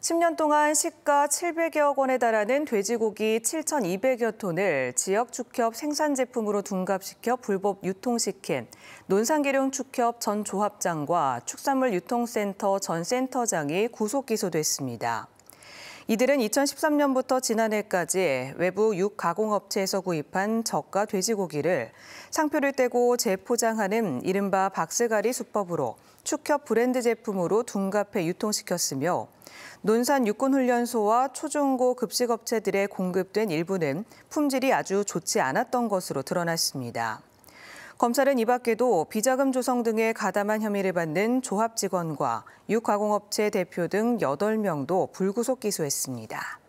10년 동안 시가 700여억 원에 달하는 돼지고기 7,200여 톤을 지역 축협 생산 제품으로 둔갑시켜 불법 유통시킨 논산계룡 축협 전 조합장과 축산물 유통센터 전 센터장이 구속 기소됐습니다. 이들은 2013년부터 지난해까지 외부 육가공업체에서 구입한 저가 돼지고기를 상표를 떼고 재포장하는 이른바 박스가리 수법으로 축협 브랜드 제품으로 둔갑해 유통시켰으며 논산 육군훈련소와 초중고 급식업체들의 공급된 일부는 품질이 아주 좋지 않았던 것으로 드러났습니다. 검찰은 이 밖에도 비자금 조성 등에 가담한 혐의를 받는 조합 직원과 육가공업체 대표 등 8명도 불구속 기소했습니다.